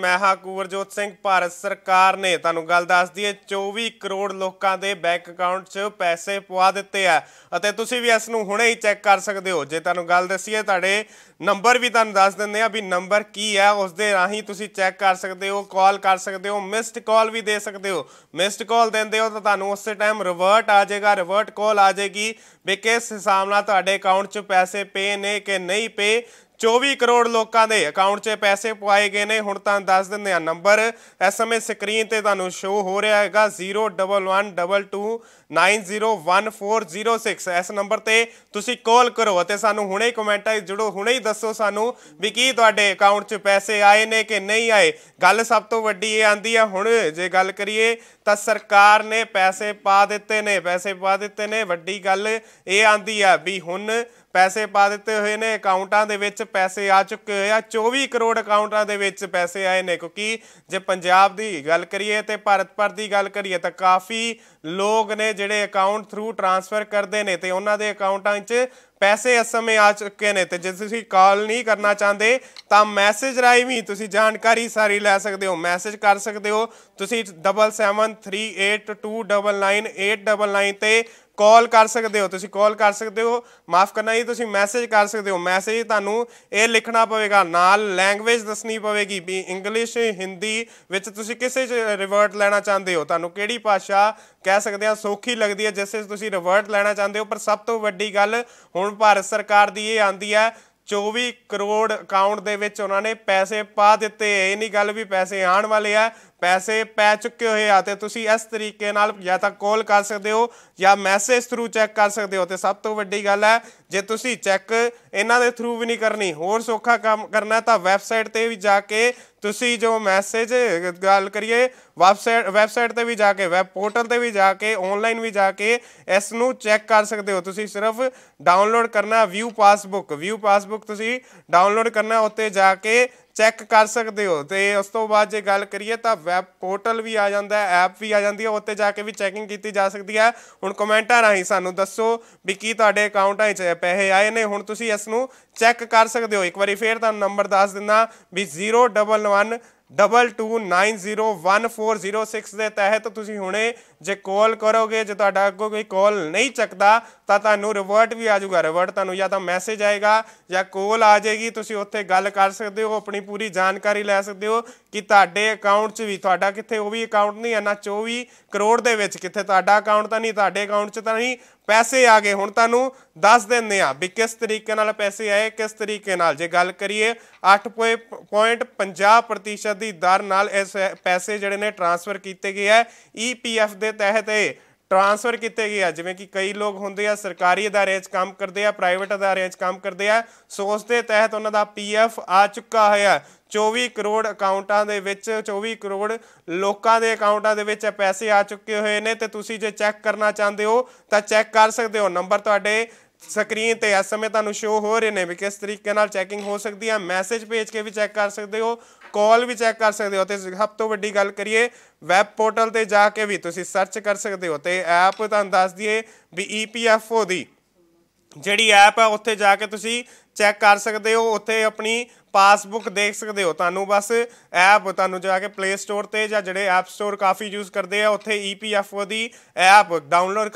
ਮੈਂ ਹਾਂ ਕੁਵਰਜੋਤ ਸਿੰਘ ਭਾਰਤ ਸਰਕਾਰ ਨੇ ਤੁਹਾਨੂੰ ਗੱਲ ਦੱਸ ਦਈਏ 24 ਕਰੋੜ ਲੋਕਾਂ ਦੇ ਬੈਂਕ ਅਕਾਊਂਟ 'ਚ ਪੈਸੇ ਪਵਾ ਦਿੱਤੇ ਆ ਅਤੇ ਤੁਸੀਂ ਵੀ ਇਸ ਨੂੰ ਹੁਣੇ ਹੀ ਚੈੱਕ ਕਰ ਸਕਦੇ ਹੋ ਜੇ ਤੁਹਾਨੂੰ ਗੱਲ ਦੱਸੀਏ ਤੁਹਾਡੇ ਨੰਬਰ ਵੀ ਤੁਹਾਨੂੰ ਦੱਸ ਦਿੰਦੇ ਆ ਵੀ ਨੰਬਰ ਕੀ ਹੈ ਉਸ ਦੇ ਰਾਹੀਂ ਤੁਸੀਂ ਚੈੱਕ ਕਰ ਸਕਦੇ ਹੋ ਕਾਲ ਕਰ ਸਕਦੇ ਹੋ ਮਿਸਡ ਕਾਲ ਵੀ ਦੇ ਸਕਦੇ ਹੋ ਮਿਸਡ ਕਾਲ ਦਿੰਦੇ ਹੋ ਤਾਂ ਤੁਹਾਨੂੰ ਉਸੇ ਟਾਈਮ ਰਿਵਰਟ ਆ ਜਾਏਗਾ ਰਿਵਰਟ ਕਾਲ ਆ ਜਾਏਗੀ ਵੀ ਕਿਸ ਹਿਸਾਬ ਨਾਲ ਤੁਹਾਡੇ ਅਕਾਊਂਟ 'ਚ ਪੈਸੇ ਪੇ ਨੇ ਕਿ ਨਹੀਂ ਪੇ 24 ਕਰੋੜ ਲੋਕਾਂ ਦੇ ਅਕਾਊਂਟ 'ਚ ਪੈਸੇ ਪਵਾਏ ਗਏ ਨੇ ਹੁਣ ਤਾਂ ਦੱਸ ਦਿੰਦੇ ਆ ਨੰਬਰ ਇਸ ਸਮੇਂ ਸਕਰੀਨ ਤੇ ਤੁਹਾਨੂੰ ਸ਼ੋ ਹੋ ਰਿਹਾ ਹੈਗਾ 01122901406 ਇਸ ਨੰਬਰ ਤੇ ਤੁਸੀਂ ਕਾਲ ਕਰੋ ਅਤੇ ਸਾਨੂੰ ਹੁਣੇ ਕਮੈਂਟਾਂ ਜੁੜੋ ਹੁਣੇ ਹੀ ਦੱਸੋ ਸਾਨੂੰ ਵੀ ਕੀ ਤੁਹਾਡੇ ਅਕਾਊਂਟ 'ਚ ਪੈਸੇ ਆਏ ਨੇ ਕਿ ਨਹੀਂ ਆਏ ਗੱਲ ਸਭ ਤੋਂ ਵੱਡੀ ਇਹ ਆਂਦੀ ਆ ਹੁਣ ਜੇ ਗੱਲ ਕਰੀਏ ਤਾਂ ਸਰਕਾਰ ਨੇ ਪੈਸੇ ਪਾ ਦਿੱਤੇ ਨੇ ਪੈਸੇ ਪਾ ਦਿੱਤੇ ਨੇ ਵੱਡੀ ਗੱਲ ਇਹ ਆਂਦੀ ਆ ਵੀ ਹੁਣ ਪੈਸੇ ਪਾ ਦਿੱਤੇ ਹੋਏ ਨੇ ਅਕਾਊਂਟਾਂ ਦੇ ਵਿੱਚ ਪੈਸੇ ਆ ਚੁੱਕੇ ਹੋਏ ਆ 24 ਕਰੋੜ ਅਕਾਊਂਟਾਂ ਦੇ ਵਿੱਚ ਪੈਸੇ ਆਏ ਨੇ ਕਿਉਂਕਿ ਜੇ ਪੰਜਾਬ ਦੀ ਗੱਲ ਕਰੀਏ ਤੇ ਭਾਰਤ ਭਰ ਦੀ ਗੱਲ ਕਰੀਏ ਤਾਂ ਕਾਫੀ ਲੋਕ ਨੇ ਜਿਹੜੇ ਅਕਾਊਂਟ ਥਰੂ ਟ੍ਰਾਂਸਫਰ ਕਰਦੇ ਨੇ ਤੇ ਉਹਨਾਂ ਦੇ ਅਕਾਊਂਟਾਂ 'ਚ ਪੈਸੇ ਇਸ ਸਮੇਂ ਆ ਚੁੱਕੇ ਨੇ ਤੇ ਜੇ ਤੁਸੀਂ ਕਾਲ ਨਹੀਂ ਕਰਨਾ ਚਾਹੁੰਦੇ ਤਾਂ ਮੈਸੇਜ ਰਾਹੀਂ ਵੀ ਤੁਸੀਂ ਜਾਣਕਾਰੀ ਸਾਰੀ ਲੈ ਸਕਦੇ ਹੋ ਮੈਸੇਜ ਕਰ ਸਕਦੇ ਹੋ ਤੁਸੀਂ 7738299899 ਤੇ ਕਾਲ ਕਰ ਸਕਦੇ ਹੋ ਤੁਸੀਂ ਕਾਲ ਕਰ ਸਕਦੇ ਹੋ ਮਾਫ ਕਰਨਾ ਜੀ ਤੁਸੀਂ ਮੈਸੇਜ ਕਰ ਸਕਦੇ ਹੋ ਮੈਸੇਜ ਤੁਹਾਨੂੰ ਇਹ ਲਿਖਣਾ ਪਵੇਗਾ ਨਾਲ ਲੈਂਗੁਏਜ ਦੱਸਣੀ ਪਵੇਗੀ ਵੀ ਇੰਗਲਿਸ਼ ਹਿੰਦੀ ਵਿੱਚ ਤੁਸੀਂ ਕਿਸੇ ਚ ਰਿਵਰਟ ਲੈਣਾ ਚਾਹੁੰਦੇ ਹੋ ਤੁਹਾਨੂੰ ਕਿਹੜੀ ਭਾਸ਼ਾ ਕਹਿ ਸਕਦੇ ਆ ਸੌਖੀ ਲੱਗਦੀ ਹੈ ਜਿਸ ਵਿੱਚ ਤੁਸੀਂ ਰਿਵਰਟ ਲੈਣਾ ਚਾਹੁੰਦੇ ਹੋ ਪਰ ਸਭ ਤੋਂ ਵੱਡੀ ਗੱਲ ਹੁਣ ਭਾਰਤ ਸਰਕਾਰ ਦੀ ਇਹ ਆਂਦੀ ਹੈ 24 ਕਰੋੜ ਅਕਾਊਂਟ ਦੇ ਵਿੱਚ ਉਹਨਾਂ ਨੇ ਪੈਸੇ ਪਾ ਦਿੱਤੇ ਇਹ ਨਹੀਂ ਗੱਲ ਵੀ ਪੈਸੇ ਆਉਣ ਵਾਲੇ ਆ ਪੈਸੇ ਪੈ ਚੁੱਕੇ ਹੋਏ ਆ ਤੇ ਤੁਸੀਂ ਇਸ ਤਰੀਕੇ ਨਾਲ ਜਾਂ ਤਾਂ ਕਾਲ ਕਰ ਸਕਦੇ ਹੋ ਜਾਂ ਮੈਸੇਜ ਥਰੂ ਚੈੱਕ ਕਰ ਸਕਦੇ ਹੋ ਤੇ ਸਭ ਤੋਂ ਵੱਡੀ ਗੱਲ ਹੈ ਜੇ ਤੁਸੀਂ ਚੈੱਕ ਇਹਨਾਂ ਦੇ ਥਰੂ ਵੀ ਨਹੀਂ ਕਰਨੀ ਹੋਰ ਸੌਖਾ ਕੰਮ ਕਰਨਾ ਤਾਂ ਵੈਬਸਾਈਟ ਤੇ ਵੀ ਜਾ ਕੇ ਤੁਸੀਂ ਜੋ ਮੈਸੇਜ ਗੱਲ ਕਰੀਏ ਵੈਬਸਾਈਟ ਵੈਬਸਾਈਟ ਤੇ ਵੀ ਜਾ ਕੇ ਵੈਬ ਪੋਰਟਲ ਤੇ ਵੀ ਜਾ ਕੇ ਆਨਲਾਈਨ ਵੀ ਜਾ ਕੇ ਇਸ ਨੂੰ ਚੈੱਕ ਕਰ ਸਕਦੇ ਹੋ ਤੁਸੀਂ ਸਿਰਫ ਡਾਊਨਲੋਡ ਕਰਨਾ ਵਿਊ ਪਾਸਬੁੱਕ ਵਿਊ ਪਾਸਬੁੱਕ ਤੁਸੀਂ ਡਾਊਨਲੋਡ ਕਰਨਾ ਉੱਤੇ ਜਾ ਕੇ ਚੈੱਕ ਕਰ ਸਕਦੇ ਹੋ ਤੇ ਉਸ ਤੋਂ ਬਾਅਦ ਜੇ ਗੱਲ ਕਰੀਏ ਤਾਂ ਵੈਬ ਪੋਰਟਲ ਵੀ ਆ ਜਾਂਦਾ ਹੈ ਐਪ ਵੀ ਆ ਜਾਂਦੀ ਹੈ ਉੱਤੇ ਜਾ ਕੇ ਵੀ ਚੈਕਿੰਗ ਕੀਤੀ ਜਾ ਸਕਦੀ ਹੈ ਹੁਣ ਕਮੈਂਟਾਂ ਰਾਹੀਂ ਸਾਨੂੰ ਦੱਸੋ ਵੀ ਕੀ ਤੁਹਾਡੇ ਅਕਾਊਂਟਾਂ 'ਚ ਪੈਸੇ ਆਏ ਨੇ ਹੁਣ ਤੁਸੀਂ ਇਸ ਨੂੰ ਚੈੱਕ ਕਰ ਸਕਦੇ ਹੋ ਇੱਕ ਵਾਰੀ ਫੇਰ ਤੁਹਾਨੂੰ ਨੰਬਰ ਦੱਸ ਦਿੰਦਾ ਵੀ 011 22901406 ਦੇ ਤਹਿਤ ਤੁਸੀਂ ਹੁਣੇ ਜੇ ਕਾਲ ਕਰੋਗੇ ਜੇ ਤੁਹਾਡਾ ਅੱਗੋ ਕੋਈ ਕਾਲ ਨਹੀਂ ਚੱਕਦਾ ਤਾਂ ਤੁਹਾਨੂੰ ਰਿਵਰਟ ਵੀ ਆ ਜਾਊਗਾ ਰਿਵਰਟ ਤੁਹਾਨੂੰ ਜਾਂ ਤਾਂ ਮੈਸੇਜ ਆਏਗਾ ਜਾਂ ਕਾਲ ਆ ਜਾਏਗੀ ਤੁਸੀਂ ਉੱਥੇ ਗੱਲ ਕਰ ਸਕਦੇ ਹੋ ਆਪਣੀ ਪੂਰੀ ਜਾਣਕਾਰੀ ਲੈ ਸਕਦੇ ਹੋ ਕਿ ਤੁਹਾਡੇ ਅਕਾਊਂਟ 'ਚ ਵੀ ਤੁਹਾਡਾ ਕਿੱਥੇ ਉਹ ਵੀ ਅਕਾਊਂਟ ਨਹੀਂ ਹੈ ਨਾ 24 ਕਰੋੜ ਦੇ ਵਿੱਚ ਕਿੱਥੇ ਤੁਹਾਡਾ ਅਕਾਊਂਟ ਤਾਂ ਨਹੀਂ ਤੁਹਾਡੇ ਅਕਾਊਂਟ 'ਚ ਤਾਂ ਨਹੀਂ ਪੈਸੇ ਆ ਗਏ ਹੁਣ ਤੁਹਾਨੂੰ ਦੱਸ ਦਿੰਦੇ ਆ ਵੀ ਕਿਸ ਤਰੀਕੇ ਨਾਲ ਪੈਸੇ ਆਏ ਕਿਸ ਤਰੀਕੇ ਨਾਲ ਜੇ ਗੱਲ ਕਰੀਏ 8.50% ਦੀ ਦਰ ਨਾਲ ਇਸ ਪੈਸੇ ਜਿਹੜੇ ਨੇ ਟ੍ਰਾਂਸਫਰ ਕੀਤੇ ਗਏ ਆ ਈਪੀਐਫ e ਦੇ ਦੇ ਤਹਿਤ ਇਹ ਟ੍ਰਾਂਸਫਰ ਕੀਤੇ ਗਏ ਆ ਜਿਵੇਂ ਕਿ ਕਈ ਲੋਕ ਹੁੰਦੇ ਆ ਸਰਕਾਰੀ ਅਦਾਰੇ 'ਚ ਕੰਮ ਕਰਦੇ ਆ ਪ੍ਰਾਈਵੇਟ ਅਦਾਰੇ 'ਚ ਕੰਮ ਕਰਦੇ ਆ ਸੋ ਉਸ ਦੇ ਤਹਿਤ ਉਹਨਾਂ ਦਾ ਪੀਐਫ ਆ ਚੁੱਕਾ ਹੋਇਆ 24 ਕਰੋੜ ਅਕਾਊਂਟਾਂ ਦੇ ਵਿੱਚ 24 ਕਰੋੜ ਲੋਕਾਂ ਦੇ ਅਕਾਊਂਟਾਂ ਦੇ ਵਿੱਚ ਪੈਸੇ ਆ ਚੁੱਕੇ ਹੋਏ ਨੇ ਤੇ ਤੁਸੀਂ ਜੇ ਚੈੱਕ ਕਰਨਾ ਚਾਹੁੰਦੇ ਹੋ ਤਾਂ ਚੈੱਕ ਕਰ ਸਕਦੇ ਹੋ ਨੰਬਰ ਤੁਹਾਡੇ ਸਕਰੀਨ ਤੇ ਇਸ ਸਮੇਂ ਤੁਹਾਨੂੰ ਸ਼ੋ ਹੋ ਰਹੇ ਨੇ ਵੀ ਕਿਸ ਤਰੀਕੇ ਨਾਲ ਚੈਕਿੰਗ ਹੋ ਸਕਦੀ ਹੈ ਮੈਸੇਜ ਭੇਜ ਕੇ ਵੀ ਚੈੱਕ ਕਰ ਸਕਦੇ ਹੋ ਕਾਲ ਵੀ ਚੈੱਕ ਕਰ ਸਕਦੇ ਹੋ ਤੇ ਸਭ ਤੋਂ ਵੱਡੀ ਗੱਲ ਕਰੀਏ ਵੈਬ ਪੋਰਟਲ ਤੇ ਜਾ ਕੇ ਵੀ ਤੁਸੀਂ ਸਰਚ ਕਰ ਸਕਦੇ ਹੋ ਤੇ ਐਪ ਤੁਹਾਨੂੰ ਦੱਸ ਦਈਏ ਵੀ ਈਪੀਐਫਓ e ਦੀ ਜਿਹੜੀ ਐਪ ਹੈ ਉੱਥੇ ਜਾ ਕੇ ਤੁਸੀਂ ਚੈੱਕ ਕਰ ਸਕਦੇ ਹੋ ਉੱਥੇ ਆਪਣੀ ਪਾਸਬੁੱਕ ਦੇਖ ਸਕਦੇ ਹੋ ਤੁਹਾਨੂੰ ਬਸ ਐਪ ਤੁਹਾਨੂੰ ਜਾ ਕੇ ਪਲੇ ਸਟੋਰ ਤੇ ਜਾਂ ਜਿਹੜੇ ਐਪ ਸਟੋਰ ਕਾਫੀ ਯੂਜ਼ ਕਰਦੇ ਆ ਉੱਥੇ ਈਪੀਐਫਓ e ਦੀ ਐਪ ਡਾਊਨਲੋਡ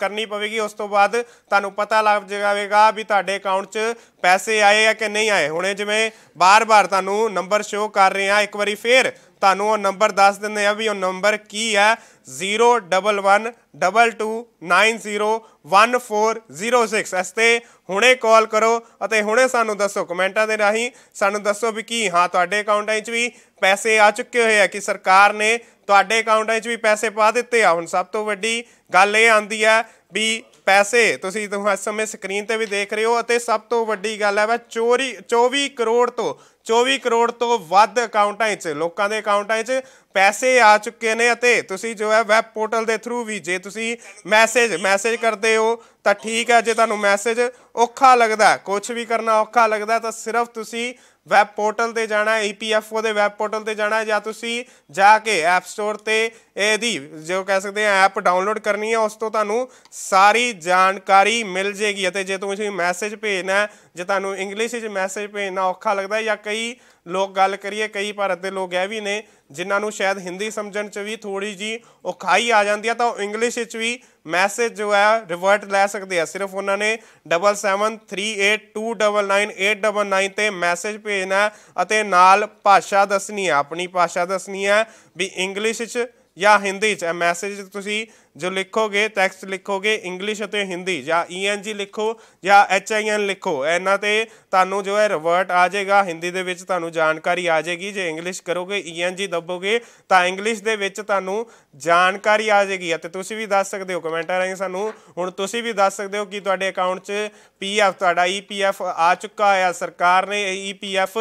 ਕਰਨੀ ਪਵੇਗੀ ਉਸ ਤੋਂ ਬਾਅਦ ਤੁਹਾਨੂੰ ਪਤਾ ਲੱਗ ਜਾਵੇਗਾ ਵੀ ਤੁਹਾਡੇ ਅਕਾਊਂਟ 'ਚ ਪੈਸੇ ਆਏ ਆ ਕਿ ਨਹੀਂ ਆਏ ਹੁਣੇ ਜਿਵੇਂ ਬਾਰ-ਬਾਰ ਤੁਹਾਨੂੰ ਨੰਬਰ ਸ਼ੋ ਕਰ ਰਹੇ ਆ ਇੱਕ ਵਾਰੀ ਫੇਰ ਤੁਹਾਨੂੰ ਉਹ ਨੰਬਰ ਦੱਸ ਦਿੰਦੇ ਆ ਵੀ ਉਹ ਨੰਬਰ ਕੀ ਹੈ 01122901406 ਇਸ ਤੇ ਹੁਣੇ ਕਾਲ ਕਰੋ ਅਤੇ ਹੁਣੇ ਸਾਨੂੰ ਦੱਸੋ ਕਮੈਂਟਾਂ ਦੇ ਰਾਹੀਂ ਸਾਨੂੰ ਦੱਸੋ ਵੀ ਕੀ ਹਾਂ ਤੁਹਾਡੇ ਅਕਾਊਂਟਾਂ 'ਚ ਵੀ ਪੈਸੇ ਆ ਚੁੱਕੇ ਹੋਏ ਆ ਕਿ ਸਰਕਾਰ ਨੇ ਤੁਹਾਡੇ ਅਕਾਊਂਟਾਂ 'ਚ ਵੀ ਪੈਸੇ ਪਾ ਦਿੱਤੇ ਆ ਹੁਣ ਸਭ ਤੋਂ ਵੱਡੀ ਗੱਲ ਇਹ ਆਂਦੀ ਆ ਵੀ ਪੈਸੇ ਤੁਸੀਂ ਤੁਹਾਨੂੰ ਇਸ ਸਮੇਂ ਸਕਰੀਨ ਤੇ ਵੀ ਦੇਖ ਰਹੇ ਹੋ ਅਤੇ ਸਭ ਤੋਂ ਵੱਡੀ ਗੱਲ ਹੈ ਵਾ ਚੋਰੀ 24 ਕਰੋੜ ਤੋਂ 24 ਕਰੋੜ ਤੋਂ ਵੱਧ ਅਕਾਊਂਟਾਂ 'ਚ ਲੋਕਾਂ ਦੇ ਅਕਾਊਂਟਾਂ 'ਚ ਪੈਸੇ ਆ ਚੁੱਕੇ ਨੇ ਅਤੇ ਤੁਸੀਂ ਜੋ ਹੈ ਵੈਬ ਪੋਰਟਲ ਦੇ ਥਰੂ ਵੀ ਜੇ ਤੁਸੀਂ ਮੈਸੇਜ ਮੈਸੇਜ ਕਰਦੇ ਹੋ ਤਾਂ ਠੀਕ ਹੈ ਜੇ ਤੁਹਾਨੂੰ ਮੈਸੇਜ ਔਖਾ ਲੱਗਦਾ ਕੁਝ ਵੀ ਕਰਨਾ ਔਖਾ ਲੱਗਦਾ ਤਾਂ ਸਿਰਫ ਤੁਸੀਂ ਵੈਬ ਪੋਰਟਲ ਤੇ ਜਾਣਾ ਹੈ ਈਪੀਐਫਓ e ਦੇ ਵੈਬ ਪੋਰਟਲ ਤੇ ਜਾਣਾ ਹੈ ਜਾਂ ਤੁਸੀਂ ਜਾ ਕੇ ਐਪ ਸਟੋਰ ਤੇ ਇਹਦੀ ਜੋ ਕਹਿ ਸਕਦੇ ਆ ਐਪ ਡਾਊਨਲੋਡ ਕਰਨੀ ਹੈ ਉਸ ਤੋਂ ਤੁਹਾਨੂੰ ਸਾਰੀ ਜਾਣਕਾਰੀ ਮਿਲ ਜੇਗੀ ਅਤੇ ਜੇ ਤੁਸੀਂ ਮੈਸੇਜ ਭੇਜਣਾ ਜੇ ਤੁਹਾਨੂੰ ਇੰਗਲਿਸ਼ ਵਿੱਚ ਮੈਸੇਜ ਭੇਜਣਾ ਔਖਾ ਲੱਗਦਾ ਜਾਂ ਕਈ ਲੋਕ ਗੱਲ ਕਰੀਏ ਕਈ ਭਾਰਤ ਦੇ ਲੋਕ ਇਹ ਵੀ ਨੇ ਜਿਨ੍ਹਾਂ ਨੂੰ ਸ਼ਾਇਦ ਹਿੰਦੀ ਸਮਝਣ 'ਚ ਵੀ ਥੋੜੀ ਜੀ ਔਖਾਈ ਆ ਜਾਂਦੀ ਆ ਤਾਂ ਉਹ ਇੰਗਲਿਸ਼ ਵਿੱਚ ਵੀ ਮੈਸੇਜ ਜੋ ਹੈ ਰਿਵਰਟ ਲੈ ਸਕਦੇ ਆ ਸਿਰਫ ਉਹਨਾਂ ਨੇ 7738299899 ਤੇ ਮੈਸੇਜ ਭੇਜਣਾ ਅਤੇ ਨਾਲ ਭਾਸ਼ਾ ਦੱਸਣੀ ਆ ਆਪਣੀ ਭਾਸ਼ਾ ਦੱਸਣੀ ਆ ਵੀ ਇੰਗਲਿਸ਼ ਵਿੱਚ ਜਾਂ ਹਿੰਦੀ ਚ ਮੈਸੇਜ ਤੁਸੀਂ ਜੋ ਲਿਖੋਗੇ ਟੈਕਸਟ ਲਿਖੋਗੇ ਇੰਗਲਿਸ਼ ਅਤੇ ਹਿੰਦੀ ਜਾਂ ਈਐਨਜੀ e ਲਿਖੋ ਜਾਂ ਐਚਆਈਐਨ ਲਿਖੋ ਇਹਨਾਂ ਤੇ ਤੁਹਾਨੂੰ ਜੋ ਹੈ ਰਿਵਰਟ ਆ ਜਾਏਗਾ ਹਿੰਦੀ ਦੇ ਵਿੱਚ ਤੁਹਾਨੂੰ ਜਾਣਕਾਰੀ ਆ ਜਾਏਗੀ ਜੇ ਇੰਗਲਿਸ਼ ਕਰੋਗੇ ਈਐਨਜੀ e ਦੱਬੋਗੇ ਤਾਂ ਇੰਗਲਿਸ਼ ਦੇ ਵਿੱਚ ਤੁਹਾਨੂੰ ਜਾਣਕਾਰੀ ਆ ਜਾਏਗੀ ਅਤੇ ਤੁਸੀਂ ਵੀ ਦੱਸ ਸਕਦੇ ਹੋ ਕਮੈਂਟਾਂ ਰਾਹੀਂ ਸਾਨੂੰ ਹੁਣ ਤੁਸੀਂ ਵੀ ਦੱਸ ਸਕਦੇ ਹੋ ਕਿ ਤੁਹਾਡੇ ਅਕਾਊਂਟ 'ਚ ਪੀਐਫ ਤੁਹਾਡਾ ਈਪੀਐਫ e ਆ ਚੁੱਕਾ ਹੈ ਸਰਕਾਰ ਨੇ ਈਪੀਐਫ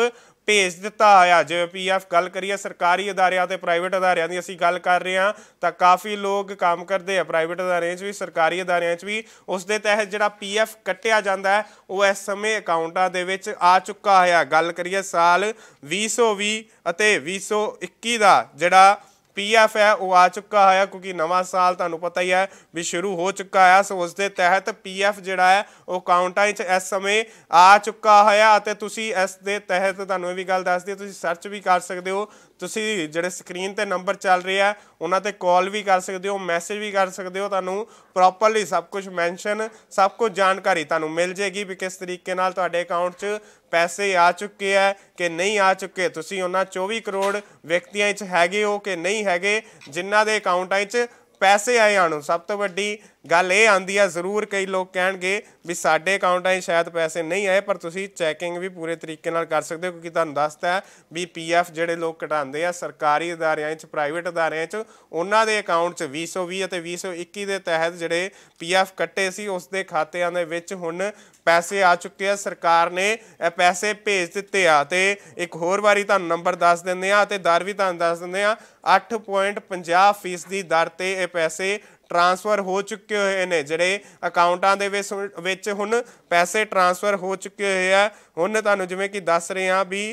ਭੇਜ ਦਿੱਤਾ ਹੋਇਆ ਜਿਵੇਂ ਪੀਐਫ ਗੱਲ ਕਰੀਏ ਸਰਕਾਰੀ ਅਦਾਰਿਆਂ ਤੇ ਪ੍ਰਾਈਵੇਟ ਅਦਾਰਿਆਂ ਦੀ ਅਸੀਂ ਗੱਲ ਕਰ ਰਹੇ ਹਾਂ ਤਾਂ ਕਾਫੀ ਲੋਕ ਕੰਮ ਕਰਦੇ ਆ ਪ੍ਰਾਈਵੇਟ ਅਦਾਰਿਆਂ 'ਚ ਵੀ ਸਰਕਾਰੀ ਅਦਾਰਿਆਂ 'ਚ ਵੀ ਉਸ ਦੇ ਤਹਿਤ ਜਿਹੜਾ ਪੀਐਫ ਕੱਟਿਆ ਜਾਂਦਾ ਹੈ ਉਹ ਇਸ ਸਮੇਂ ਅਕਾਊਂਟਾਂ ਦੇ ਵਿੱਚ ਆ ਚੁੱਕਾ ਹੋਇਆ ਗੱਲ ਕਰੀਏ ਸਾਲ 2020 ਅਤੇ 2021 ਦਾ ਜਿਹੜਾ ਪੀਐਫ ਹੈ ਉਹ ਆ ਚੁੱਕਾ ਹੈ ਕਿਉਂਕਿ ਨਵਾਂ ਸਾਲ ਤੁਹਾਨੂੰ ਪਤਾ ਹੀ ਹੈ ਵੀ ਸ਼ੁਰੂ ਹੋ ਚੁੱਕਾ ਹੈ ਸੋ ਉਸ ਦੇ ਤਹਿਤ ਪੀਐਫ ਜਿਹੜਾ ਹੈ ਉਹ ਕਾਊਂਟਾਂ 'ਚ ਇਸ ਸਮੇਂ ਆ ਚੁੱਕਾ ਹੋਇਆ ਅਤੇ ਤੁਸੀਂ ਇਸ ਦੇ ਤਹਿਤ ਤੁਹਾਨੂੰ ਇਹ ਵੀ ਗੱਲ ਦੱਸਦੀ ਤੁਸੀਂ ਸਰਚ ਵੀ ਕਰ ਸਕਦੇ ਹੋ ਤੁਸੀਂ ਜਿਹੜੇ ਸਕਰੀਨ ਤੇ ਨੰਬਰ ਚੱਲ ਰਿਹਾ ਉਹਨਾਂ ਤੇ ਕਾਲ ਵੀ ਕਰ ਸਕਦੇ ਹੋ ਮੈਸੇਜ ਵੀ ਕਰ ਸਕਦੇ ਹੋ ਤੁਹਾਨੂੰ ਪ੍ਰੋਪਰਲੀ ਸਭ ਕੁਝ ਮੈਂਸ਼ਨ ਸਭ ਕੁਝ ਜਾਣਕਾਰੀ ਤੁਹਾਨੂੰ ਮਿਲ ਜੇਗੀ ਵੀ ਕਿਸ ਤਰੀਕੇ ਨਾਲ ਤੁਹਾਡੇ ਅਕਾਊਂਟ 'ਚ ਪੈਸੇ ਆ ਚੁੱਕੇ ਆ ਕਿ ਨਹੀਂ ਆ ਚੁੱਕੇ ਤੁਸੀਂ ਉਹਨਾਂ 24 ਕਰੋੜ ਵਿਅਕਤੀਆਂ 'ਚ ਹੈਗੇ ਹੋ ਕਿ ਨਹੀਂ ਹੈਗੇ ਜਿਨ੍ਹਾਂ ਦੇ ਅਕਾਊਂਟਾਂ 'ਚ ਪੈਸੇ ਆਏ ਆਣੋ ਸਭ ਤੋਂ ਵੱਡੀ ਗੱਲ ਇਹ ਆਂਦੀ ਆ ਜ਼ਰੂਰ ਕਈ ਲੋਕ ਕਹਿਣਗੇ ਵੀ ਸਾਡੇ ਅਕਾਊਂਟਾਂ 'ਚ ਸ਼ਾਇਦ ਪੈਸੇ ਨਹੀਂ ਆਏ ਪਰ ਤੁਸੀਂ ਚੈਕਿੰਗ ਵੀ ਪੂਰੇ ਤਰੀਕੇ ਨਾਲ ਕਰ ਸਕਦੇ ਹੋ ਕਿਉਂਕਿ ਤੁਹਾਨੂੰ ਦੱਸਤਾ ਹੈ ਵੀ ਪੀਐਫ ਜਿਹੜੇ ਲੋਕ ਕਟਾਉਂਦੇ ਆ ਸਰਕਾਰੀ ਅਦਾਰਿਆਂ 'ਚ ਪ੍ਰਾਈਵੇਟ ਅਦਾਰਿਆਂ 'ਚ ਉਹਨਾਂ ਦੇ ਅਕਾਊਂਟ 'ਚ 2020 ਅਤੇ 2021 ਦੇ ਤਹਿਤ ਜਿਹੜੇ ਪੀਐਫ ਕੱਟੇ ਸੀ ਉਸ ਦੇ ਖਾਤਿਆਂ ਦੇ ਵਿੱਚ ਹੁਣ ਪੈਸੇ ਆ ਚੁੱਕੇ ਆ ਸਰਕਾਰ ਨੇ ਇਹ ਪੈਸੇ ਭੇਜ ਦਿੱਤੇ ਆ ਤੇ ਇੱਕ ਹੋਰ ਵਾਰੀ ਤੁਹਾਨੂੰ ਨੰਬਰ ਦੱਸ ਦਿੰਦੇ ਆ ਤੇ ਦਰ ਵੀ ਤੁਹਾਨੂੰ ਦੱਸ ਦਿੰਦੇ ਆ 8.50 ਦੀ ਦਰ ਤੇ ਇਹ ਪੈਸੇ ਟਰਾਂਸਫਰ ਹੋ ਚੁੱਕੇ ਹੋਏ ਨੇ ਜਿਹੜੇ ਅਕਾਊਂਟਾਂ ਦੇ ਵਿੱਚ ਹੁਣ ਪੈਸੇ ਟਰਾਂਸਫਰ ਹੋ ਚੁੱਕੇ ਹੋਏ ਆ ਹੁਣ ਤੁਹਾਨੂੰ ਜਿਵੇਂ ਕਿ ਦੱਸ ਰਹੇ ਆ ਵੀ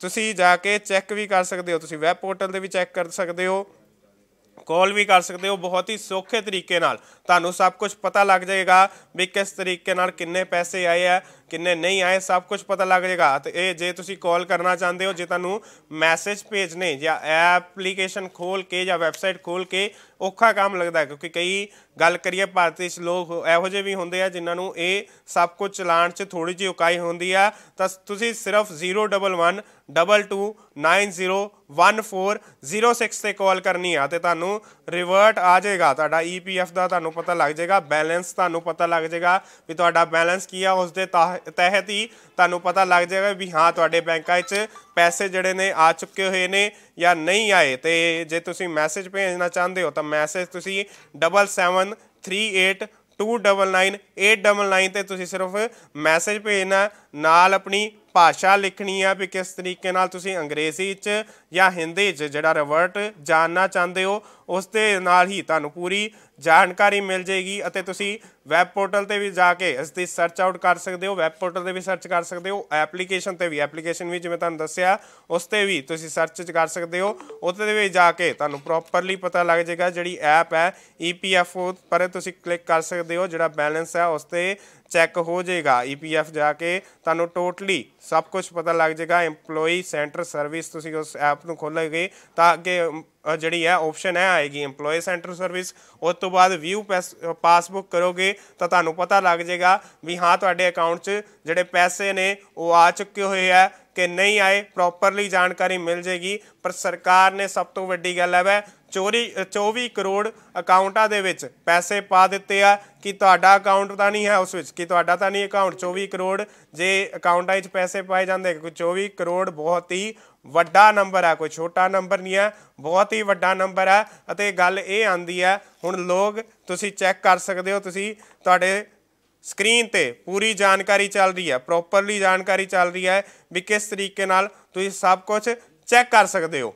ਤੁਸੀਂ ਜਾ ਕੇ ਚੈੱਕ ਵੀ ਕਰ ਸਕਦੇ ਹੋ ਤੁਸੀਂ ਵੈਬ ਪੋਰਟਲ ਦੇ ਵੀ ਚੈੱਕ ਕਰ ਸਕਦੇ ਹੋ ਕਾਲ ਵੀ ਕਰ ਸਕਦੇ ਹੋ ਬਹੁਤ ਹੀ ਸੌਖੇ ਤਰੀਕੇ ਨਾਲ ਤੁਹਾਨੂੰ ਸਭ ਕੁਝ ਪਤਾ ਲੱਗ ਜਾਏਗਾ ਵੀ ਕਿਸ ਤਰੀਕੇ ਨਾਲ ਕਿੰਨੇ ਪੈਸੇ ਆਏ ਆ ਕਿੰਨੇ ਨਹੀਂ ਆਏ ਸਭ ਕੁਝ ਪਤਾ ਲੱਗ ਜਾਏਗਾ ਤੇ ਇਹ ਜੇ ਤੁਸੀਂ ਕਾਲ ਕਰਨਾ ਚਾਹੁੰਦੇ ਹੋ ਜੇ ਤੁਹਾਨੂੰ ਮੈਸੇਜ ਭੇਜਨੇ ਜਾਂ ਐਪਲੀਕੇਸ਼ਨ ਖੋਲ ਕੇ ਜਾਂ ਵੈਬਸਾਈਟ ਖੋਲ ਕੇ ਔਖਾ ਕੰਮ ਲੱਗਦਾ ਕਿਉਂਕਿ ਕਈ ਗੱਲ ਕਰੀਏ ਭਾਰਤੀ ਚ ਲੋਕ ਇਹੋ ਜਿਹੇ ਵੀ ਹੁੰਦੇ ਆ ਜਿਨ੍ਹਾਂ ਨੂੰ ਇਹ ਸਭ ਕੁਝ ਚਲਾਣ 'ਚ ਥੋੜੀ ਜਿਹੀ ਔਕਾਈ ਹੁੰਦੀ ਆ ਤਾਂ ਤੁਸੀਂ ਸਿਰਫ 011 ਤੇ ਕਾਲ ਕਰਨੀ ਆ ਤੇ ਤੁਹਾਨੂੰ ਰਿਵਰਟ ਆ ਜਾਏਗਾ ਤੁਹਾਡਾ ਈਪੀਐਫ e ਦਾ ਤੁਹਾਨੂੰ ਪਤਾ ਲੱਗ ਜਾਏਗਾ ਬੈਲੈਂਸ ਤੁਹਾਨੂੰ ਪਤਾ ਲੱਗ ਜਾਏਗਾ ਵੀ ਤੁਹਾਡਾ ਬੈਲੈਂਸ ਕੀ ਆ ਉਸ ਦੇ ਤਹਿਤ ਹੀ ਤੁਹਾਨੂੰ ਪਤਾ ਲੱਗ ਜਾਏਗਾ ਵੀ ਹਾਂ ਤੁਹਾਡੇ ਬੈਂਕਾਂ 'ਚ ਪੈਸੇ ਜਿਹੜੇ ਨੇ ਆ ਚੁੱਕੇ ਹੋਏ ਨੇ ਜਾਂ ਨਹੀਂ ਆਏ ਤੇ ਜੇ ਤੁਸੀਂ ਮੈਸੇਜ ਭੇਜਣਾ ਚਾਹੁੰਦੇ ਹੋ ਤਾਂ ਮੈਸੇਜ ਤੁਸੀਂ 7738 2999899 ਤੇ ਤੁਸੀਂ ਸਿਰਫ ਮੈਸੇਜ ਭੇਜਣਾ ਨਾਲ ਆਪਣੀ ਭਾਸ਼ਾ ਲਿਖਣੀ ਆ ਵੀ ਕਿਸ ਤਰੀਕੇ ਨਾਲ ਤੁਸੀਂ ਅੰਗਰੇਜ਼ੀ 'ਚ ਜਾਂ ਹਿੰਦੀ 'ਚ ਜਿਹੜਾ ਰਿਵਰਟ ਜਾਣਨਾ ਚਾਹੁੰਦੇ ਹੋ ਉਸ ਦੇ ਨਾਲ ਹੀ ਤੁਹਾਨੂੰ ਪੂਰੀ ਜਾਣਕਾਰੀ ਮਿਲ ਜੇਗੀ ਅਤੇ ਤੁਸੀਂ ਵੈਬ ਪੋਰਟਲ ਤੇ ਵੀ ਜਾ ਕੇ ਇਸ ਦੀ ਸਰਚ ਆਊਟ ਕਰ ਸਕਦੇ ਹੋ ਵੈਬ ਪੋਰਟਲ ਤੇ ਵੀ ਸਰਚ ਕਰ ਸਕਦੇ ਹੋ ਐਪਲੀਕੇਸ਼ਨ ਤੇ ਵੀ ਐਪਲੀਕੇਸ਼ਨ ਵੀ ਜਿਵੇਂ ਤੁਹਾਨੂੰ ਦੱਸਿਆ ਉਸ ਤੇ ਵੀ ਤੁਸੀਂ ਸਰਚ ਕਰ ਸਕਦੇ ਹੋ ਉੱਥੇ ਦੇ ਵੀ ਜਾ ਕੇ ਤੁਹਾਨੂੰ ਪ੍ਰੋਪਰਲੀ ਪਤਾ ਲੱਗ ਜਾਏਗਾ ਜਿਹੜੀ ਐਪ ਹੈ ਈਪੀਐਫਓ e ਪਰ ਤੁਸੀਂ ਕਲਿੱਕ ਕਰ ਸਕਦੇ ਹੋ ਜਿਹੜਾ ਬੈਲੈਂਸ ਹੈ ਉਸ ਤੇ ਚੈੱਕ ਹੋ ਜਾਏਗਾ ਈਪੀਐਫ ਜਾ ਕੇ ਤੁਹਾਨੂੰ ਟੋਟਲੀ ਸਭ ਕੁਝ ਪਤਾ ਲੱਗ ਜਾਏਗਾ EMPLOYEE ਸੈਂਟਰ ਸਰਵਿਸ ਤੁਸੀਂ ਉਸ ਐਪ ਨੂੰ ਖੋਲੋਗੇ ਤਾਂ ਅੱਗੇ ਜਿਹੜੀ ਹੈ ਆਪਸ਼ਨ ਹੈ ਆਏਗੀ EMPLOYEE ਸੈਂਟਰ ਸਰਵਿਸ ਉਸ ਤੋਂ ਬਾਅਦ ਵਿਊ ਪਾਸਬੁੱਕ ਕਰੋਗੇ ਤਾਂ ਤੁਹਾਨੂੰ ਪਤਾ ਲੱਗ ਜਾਏਗਾ ਵੀ ਹਾਂ ਤੁਹਾਡੇ ਅਕਾਊਂਟ 'ਚ ਜਿਹੜੇ ਪੈਸੇ ਨੇ ਉਹ ਆ ਚੁੱਕੇ ਹੋਏ ਆ ਕਿ ਨਹੀਂ ਆਏ ਪ੍ਰੋਪਰਲੀ ਜਾਣਕਾਰੀ ਮਿਲ ਜਾਏਗੀ ਪਰ ਸਰਕਾਰ ਨੇ ਸਭ ਤੋਂ ਵੱਡੀ ਗੱਲ ਹੈ ਚੋਰੀ 24 ਕਰੋੜ ਅਕਾਊਂਟਾਂ ਦੇ ਵਿੱਚ ਪੈਸੇ ਪਾ ਦਿੱਤੇ ਆ ਕਿ ਤੁਹਾਡਾ ਅਕਾਊਂਟ ਤਾਂ ਨਹੀਂ ਹੈ ਉਸ ਵਿੱਚ ਕਿ ਤੁਹਾਡਾ ਤਾਂ ਨਹੀਂ ਅਕਾਊਂਟ 24 ਕਰੋੜ ਜੇ ਅਕਾਊਂਟਾਂ ਵਿੱਚ ਪੈਸੇ ਪਾਏ ਜਾਂਦੇ ਕਿ 24 ਕਰੋੜ ਬਹੁਤ ਹੀ ਵੱਡਾ ਨੰਬਰ ਆ ਕੋਈ ਛੋਟਾ ਨੰਬਰ ਨਹੀਂ ਆ ਬਹੁਤ ਹੀ ਵੱਡਾ ਨੰਬਰ ਆ ਅਤੇ ਗੱਲ ਇਹ ਆਂਦੀ ਆ ਹੁਣ ਲੋਕ ਤੁਸੀਂ ਚੈੱਕ ਕਰ ਸਕਦੇ ਹੋ ਤੁਸੀਂ ਤੁਹਾਡੇ ਸਕਰੀਨ ਤੇ ਪੂਰੀ ਜਾਣਕਾਰੀ ਚੱਲ ਰਹੀ ਆ ਪ੍ਰੋਪਰਲੀ ਜਾਣਕਾਰੀ ਚੱਲ ਰਹੀ ਆ ਵੀ ਕਿਸ ਤਰੀਕੇ ਨਾਲ ਤੁਸੀਂ ਸਭ ਕੁਝ ਚੈੱਕ ਕਰ ਸਕਦੇ ਹੋ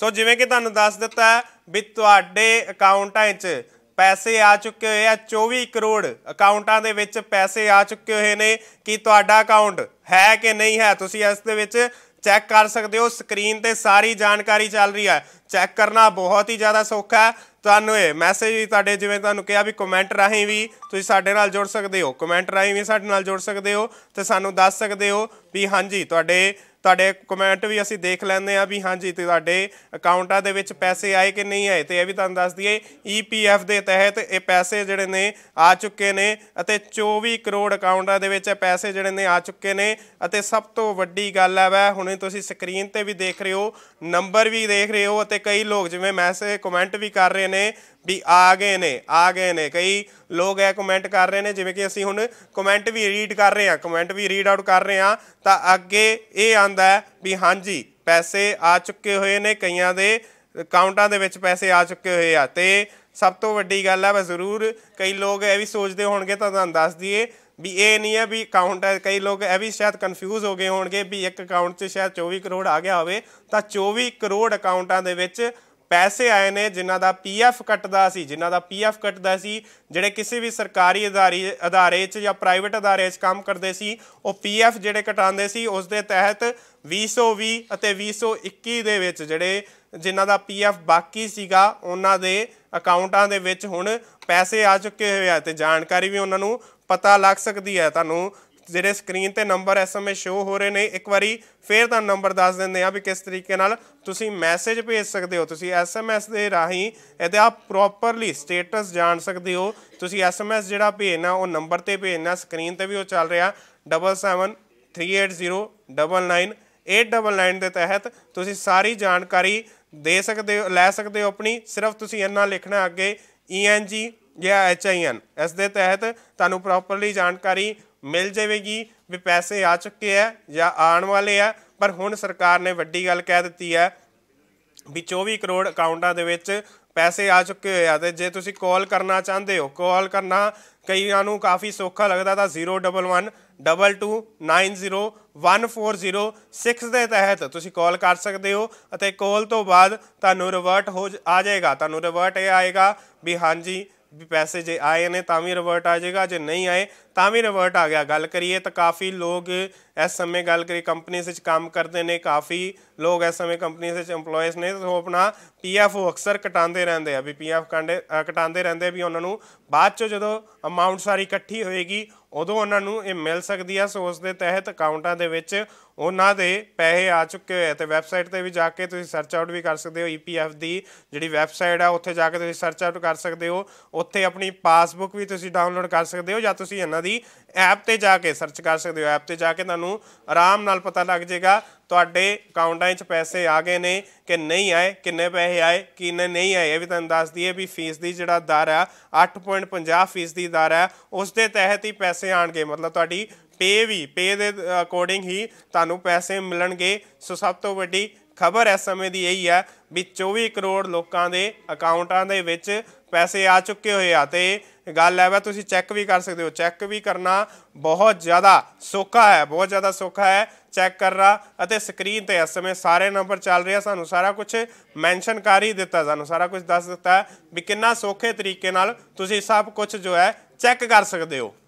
ਸੋ ਜਿਵੇਂ ਕਿ ਤੁਹਾਨੂੰ ਦੱਸ ਦਿੱਤਾ ਵੀ ਤੁਹਾਡੇ ਅਕਾਊਂਟਾਂ 'ਚ ਪੈਸੇ ਆ ਚੁੱਕੇ ਹੋਏ ਆ 24 ਕਰੋੜ ਅਕਾਊਂਟਾਂ ਦੇ ਵਿੱਚ ਪੈਸੇ ਆ ਚੁੱਕੇ ਹੋਏ ਨੇ ਕਿ ਤੁਹਾਡਾ ਅਕਾਊਂਟ ਹੈ ਕਿ ਨਹੀਂ ਹੈ ਤੁਸੀਂ ਇਸ ਦੇ ਵਿੱਚ ਚੈੱਕ ਕਰ ਸਕਦੇ ਹੋ ਸਕਰੀਨ ਤੇ ਸਾਰੀ ਜਾਣਕਾਰੀ ਚੱਲ ਰਹੀ ਹੈ ਚੈੱਕ ਕਰਨਾ ਬਹੁਤ ਹੀ ਜ਼ਿਆਦਾ ਸੌਖਾ ਹੈ ਤੁਹਾਨੂੰ ਇਹ ਮੈਸੇਜ ਵੀ ਤੁਹਾਡੇ ਜਿਵੇਂ ਤੁਹਾਨੂੰ ਕਿਹਾ ਵੀ ਕਮੈਂਟ ਰਾਹੀਂ ਵੀ ਤੁਸੀਂ ਸਾਡੇ ਨਾਲ ਜੁੜ ਸਕਦੇ ਹੋ ਕਮੈਂਟ ਰਾਹੀਂ ਵੀ ਸਾਡੇ ਨਾਲ ਜੁੜ ਸਕਦੇ ਹੋ ਤੇ ਸਾਨੂੰ ਦੱਸ ਸਕਦੇ ਹੋ ਵੀ ਹਾਂਜੀ ਤੁਹਾਡੇ ਤੁਹਾਡੇ ਕਮੈਂਟ ਵੀ ਅਸੀਂ ਦੇਖ ਲੈਂਦੇ ਆ ਵੀ ਹਾਂਜੀ ਤੁਹਾਡੇ ਅਕਾਊਂਟਾਂ ਦੇ ਵਿੱਚ ਪੈਸੇ ਆਏ ਕਿ ਨਹੀਂ ਆਏ ਤੇ ਇਹ ਵੀ ਤੁਹਾਨੂੰ ਦੱਸ ਦਈਏ ਈਪੀਐਫ e ਦੇ ਤਹਿਤ ਇਹ ਪੈਸੇ ਜਿਹੜੇ ਨੇ ਆ ਚੁੱਕੇ ਨੇ ਅਤੇ 24 ਕਰੋੜ ਅਕਾਊਂਟਾਂ ਦੇ ਵਿੱਚ ਇਹ ਪੈਸੇ ਜਿਹੜੇ ਨੇ ਆ ਚੁੱਕੇ ਨੇ ਅਤੇ ਸਭ ਤੋਂ ਵੱਡੀ ਗੱਲ ਹੈ ਵਾ ਹੁਣੇ ਤੁਸੀਂ ਸਕਰੀਨ ਤੇ ਵੀ ਦੇਖ ਰਹੇ ਹੋ ਨੰਬਰ ਵੀ ਦੇਖ ਰਹੇ ਹੋ ਅਤੇ ਕਈ ਲੋਕ ਜਿਵੇਂ ਮੈਸੇਜ ਕਮੈਂਟ ਵੀ ਕਰ ਰਹੇ ਨੇ ਵੀ ਆ ਗਏ ਨੇ ਆ ਗਏ ਨੇ ਕਈ ਲੋਕ ਇਹ ਕਮੈਂਟ ਕਰ ਰਹੇ ਨੇ ਜਿਵੇਂ ਕਿ ਅਸੀਂ ਹੁਣ ਕਮੈਂਟ ਵੀ ਰੀਡ ਕਰ ਰਹੇ ਆ ਕਮੈਂਟ ਵੀ ਰੀਡ ਆਊਟ ਕਰ ਰਹੇ ਆ ਤਾਂ ਅੱਗੇ ਇਹ ਆਂਦਾ ਹੈ ਵੀ ਹਾਂਜੀ ਪੈਸੇ ਆ ਚੁੱਕੇ ਹੋਏ ਨੇ ਕਈਆਂ ਦੇ ਅਕਾਊਂਟਾਂ ਦੇ ਵਿੱਚ ਪੈਸੇ ਆ ਚੁੱਕੇ ਹੋਏ ਆ ਤੇ ਸਭ ਤੋਂ ਵੱਡੀ ਗੱਲ ਹੈ ਬਸ ਜ਼ਰੂਰ ਕਈ ਲੋਕ ਇਹ ਵੀ ਸੋਚਦੇ ਹੋਣਗੇ ਤਾਂ ਤੁਹਾਨੂੰ ਦੱਸ ਦਈਏ ਵੀ ਇਹ ਨਹੀਂ ਹੈ ਵੀ ਅਕਾਊਂਟ ਹੈ ਕਈ ਲੋਕ ਇਹ ਵੀ ਸ਼ਾਇਦ ਕਨਫਿਊਜ਼ ਹੋ ਗਏ ਹੋਣਗੇ ਵੀ ਇੱਕ ਅਕਾਊਂਟ 'ਚ ਸ਼ਾਇਦ 24 ਕਰੋੜ ਆ ਗਿਆ ਹੋਵੇ ਤਾਂ 24 ਕਰੋੜ ਅਕਾਊਂਟਾਂ ਦੇ ਵਿੱਚ ਪੈਸੇ ਆਏ ਨੇ ਜਿਨ੍ਹਾਂ ਦਾ ਪੀਐਫ ਕੱਟਦਾ ਸੀ ਜਿਨ੍ਹਾਂ ਦਾ ਪੀਐਫ ਕੱਟਦਾ ਸੀ ਜਿਹੜੇ ਕਿਸੇ ਵੀ ਸਰਕਾਰੀ ਅਦਾਰੇ ਅਧਾਰੇ 'ਚ ਜਾਂ ਪ੍ਰਾਈਵੇਟ ਅਦਾਰੇ 'ਚ ਕੰਮ ਕਰਦੇ ਸੀ ਉਹ ਪੀਐਫ ਜਿਹੜੇ ਕਟਾਉਂਦੇ ਸੀ ਉਸ ਦੇ ਤਹਿਤ 2020 ਅਤੇ 2021 ਦੇ ਵਿੱਚ ਜਿਹੜੇ ਜਿਨ੍ਹਾਂ ਦਾ ਪੀਐਫ ਬਾਕੀ ਸੀਗਾ ਉਹਨਾਂ ਦੇ ਅਕਾਊਂਟਾਂ ਦੇ ਵਿੱਚ ਹੁਣ ਪੈਸੇ ਆ ਚੁੱਕੇ ਹੋਏ ਆ ਤੇ ਜਾਣਕਾਰੀ ਵੀ ਉਹਨਾਂ ਨੂੰ ਪਤਾ ਲੱਗ ਸਕਦੀ ਹੈ ਤੁਹਾਨੂੰ ਜਿਹੜੇ ਸਕਰੀਨ ਤੇ ਨੰਬਰ ਐਸਐਮਐਸ ਸ਼ੋ ਹੋ ਰਹੇ ਨੇ ਇੱਕ ਵਾਰੀ ਫੇਰ ਤਾਂ ਨੰਬਰ ਦੱਸ ਦਿੰਦੇ ਆ ਵੀ ਕਿਸ ਤਰੀਕੇ ਨਾਲ ਤੁਸੀਂ ਮੈਸੇਜ ਭੇਜ ਸਕਦੇ ਹੋ ਤੁਸੀਂ ਐਸਐਮਐਸ ਦੇ ਰਾਹੀਂ ਇਹਦੇ ਆਪ ਪ੍ਰੋਪਰਲੀ ਸਟੇਟਸ ਜਾਣ ਸਕਦੇ ਹੋ ਤੁਸੀਂ ਐਸਐਮਐਸ ਜਿਹੜਾ ਭੇਜਣਾ ਉਹ ਨੰਬਰ ਤੇ ਭੇਜਣਾ ਸਕਰੀਨ ਤੇ ਵੀ ਉਹ ਚੱਲ ਰਿਹਾ 7738099899 ਦੇ ਤਹਿਤ ਤੁਸੀਂ ਸਾਰੀ ਜਾਣਕਾਰੀ ਦੇ ਸਕਦੇ ਹੋ ਲੈ ਸਕਦੇ ਹੋ ਆਪਣੀ ਸਿਰਫ ਤੁਸੀਂ ਇੰਨਾ ਲਿਖਣਾ ਅੱਗੇ ENG ਜਾਂ HIN ਇਸ ਦੇ ਤਹਿਤ ਤੁਹਾਨੂੰ ਪ੍ਰੋਪਰਲੀ ਜਾਣਕਾਰੀ ਮਿਲ ਜਾਵੇਗੀ ਵੀ ਪੈਸੇ ਆ ਚੁੱਕੇ ਆ ਜਾਂ ਆਉਣ ਵਾਲੇ ਆ ਪਰ ਹੁਣ ਸਰਕਾਰ ਨੇ ਵੱਡੀ ਗੱਲ ਕਹਿ ਦਿੱਤੀ ਹੈ ਵੀ 24 ਕਰੋੜ ਅਕਾਊਂਟਾਂ ਦੇ ਵਿੱਚ ਪੈਸੇ ਆ ਚੁੱਕੇ ਹੋਏ ਆ ਤੇ ਜੇ ਤੁਸੀਂ ਕਾਲ ਕਰਨਾ ਚਾਹੁੰਦੇ ਹੋ ਕਾਲ ਕਰਨਾ ਕਈਆਂ ਨੂੰ ਕਾਫੀ ਸੌਖਾ ਲੱਗਦਾ ਤਾਂ 011 2290140 ਦੇ ਤਹਿਤ ਤੁਸੀਂ ਕਾਲ ਕਰ ਸਕਦੇ ਹੋ ਅਤੇ ਕਾਲ ਤੋਂ ਬਾਅਦ ਤੁਹਾਨੂੰ ਰਿਵਰਟ ਹੋ ਆ ਜਾਏਗਾ ਤੁਹਾਨੂੰ ਰਿਵਰਟ ਇਹ ਆਏਗਾ ਵੀ ਹਾਂਜੀ ਵੀ ਪੈਸੇ ਜੇ ਆਏ ਨੇ ਤਾਂ ਵੀ ਰਿਵਰਟ ਆ ਜਾਏਗਾ ਜੇ ਨਹੀਂ ਆਏ ਤਾਂ ਵੀ ਰਿਵਰਟ ਆ ਗਿਆ ਗੱਲ ਕਰੀਏ ਤਾਂ ਕਾਫੀ ਲੋਕ ਇਸ ਸਮੇਂ ਗੱਲ ਕਰੀ ਕੰਪਨੀਆਂ ਵਿੱਚ ਕੰਮ ਕਰਦੇ ਨੇ ਕਾਫੀ ਲੋਕ ਇਸ ਸਮੇਂ ਕੰਪਨੀਆਂ ਵਿੱਚ EMPLOYEES ਨੇ ਤਾਂ ਉਹ ਆਪਣਾ ਪੀਐਫ ਉਹ ਅਕਸਰ ਕਟਾਉਂਦੇ ਰਹਿੰਦੇ ਆ ਵੀ ਪੀਐਫ ਕਟਾਉਂਦੇ ਰਹਿੰਦੇ ਵੀ ਉਹਨਾਂ ਨੂੰ ਬਾਅਦ ਚ ਜਦੋਂ ਅਮਾਉਂਟ ਸਾਰੀ ਇਕੱਠੀ ਹੋਏਗੀ ਉਦੋਂ ਉਹਨਾਂ ਨੂੰ ਇਹ ਮਿਲ ਸਕਦੀ ਆ ਸੋ ਉਸ ਦੇ ਤਹਿਤ ਅਕਾਊਂਟਾਂ ਦੇ ਵਿੱਚ ਉਹਨਾਂ ਦੇ ਪੈਸੇ ਆ ਚੁੱਕੇ ਹੋਏ ਤੇ ਵੈਬਸਾਈਟ ਤੇ ਵੀ ਜਾ ਕੇ ਤੁਸੀਂ ਸਰਚ ਆਊਟ ਵੀ ਕਰ ਸਕਦੇ ਹੋ ਈਪੀਐਫ e ਦੀ ਜਿਹੜੀ ਵੈਬਸਾਈਟ ਆ ਉੱਥੇ ਜਾ ਕੇ ਤੁਸੀਂ ਸਰਚ ਆਊਟ ਕਰ ਸਕਦੇ ਹੋ ਉੱਥੇ ਆਪਣੀ ਪਾਸਬੁੱਕ ਵੀ ਤੁਸੀਂ ਡਾਊਨਲੋਡ ਕਰ ਸਕਦੇ ਹੋ ਜਾਂ ਤੁਸੀਂ ਇਹਨਾਂ ਇਹਨਾਂ ਦੀ ਐਪ ਤੇ ਜਾ ਕੇ ਸਰਚ ਕਰ ਸਕਦੇ ਹੋ ਐਪ ਤੇ ਜਾ ਕੇ ਤੁਹਾਨੂੰ ਆਰਾਮ ਨਾਲ ਪਤਾ ਲੱਗ ਜਾਏਗਾ ਤੁਹਾਡੇ ਅਕਾਊਂਟਾਂ 'ਚ ਪੈਸੇ ਆ ਗਏ ਨੇ ਕਿ ਨਹੀਂ ਆਏ ਕਿੰਨੇ ਪੈਸੇ ਆਏ ਕਿੰਨੇ ਨਹੀਂ ਆਏ ਇਹ ਵੀ ਤੁਹਾਨੂੰ ਦੱਸ ਦਈਏ ਵੀ ਫੀਸ ਦੀ ਜਿਹੜਾ ਦਰ ਆ 8.50 ਫੀਸ ਦੀ ਦਰ ਆ ਉਸ ਦੇ ਤਹਿਤ ਹੀ ਪੈਸੇ ਆਣਗੇ ਮਤਲਬ ਤੁਹਾਡੀ ਪੇ ਵੀ ਪੇ ਦੇ ਅਕੋਰਡਿੰਗ ਹੀ ਤੁਹਾਨੂੰ ਪੈਸੇ ਮਿਲਣਗੇ ਸੋ ਸਭ ਤੋਂ ਵੱਡੀ ਖਬਰ ਇਸ ਸਮੇਂ ਦੀ ਇਹੀ ਹੈ ਵੀ 24 ਕਰੋੜ ਲੋਕਾਂ ਦੇ ਅਕਾਊਂਟਾਂ ਦੇ ਵਿੱਚ ਪੈਸੇ ਆ ਚੁੱਕੇ ਹੋਏ ਆ ਤੇ ਗੱਲ ਹੈ ਵਾ ਤੁਸੀਂ ਚੈੱਕ ਵੀ ਕਰ ਸਕਦੇ ਹੋ ਚੈੱਕ ਵੀ ਕਰਨਾ ਬਹੁਤ ਜ਼ਿਆਦਾ ਸੌਖਾ ਹੈ ਬਹੁਤ ਜ਼ਿਆਦਾ ਸੌਖਾ ਹੈ ਚੈੱਕ ਕਰ ਰਹਾ ਅਤੇ ਸਕਰੀਨ ਤੇ ਇਸ ਸਮੇਂ ਸਾਰੇ ਨੰਬਰ ਚੱਲ ਰਿਹਾ ਸਾਨੂੰ ਸਾਰਾ ਕੁਝ ਮੈਂਸ਼ਨ ਕਰ ਹੀ ਦਿੱਤਾ ਸਾਨੂੰ ਸਾਰਾ ਕੁਝ ਦੱਸ ਦਿੱਤਾ ਵੀ ਕਿੰਨਾ ਸੌਖੇ ਤਰੀਕੇ ਨਾਲ ਤੁਸੀਂ ਸਭ ਕੁਝ ਜੋ ਹੈ ਚੈੱਕ ਕਰ ਸਕਦੇ ਹੋ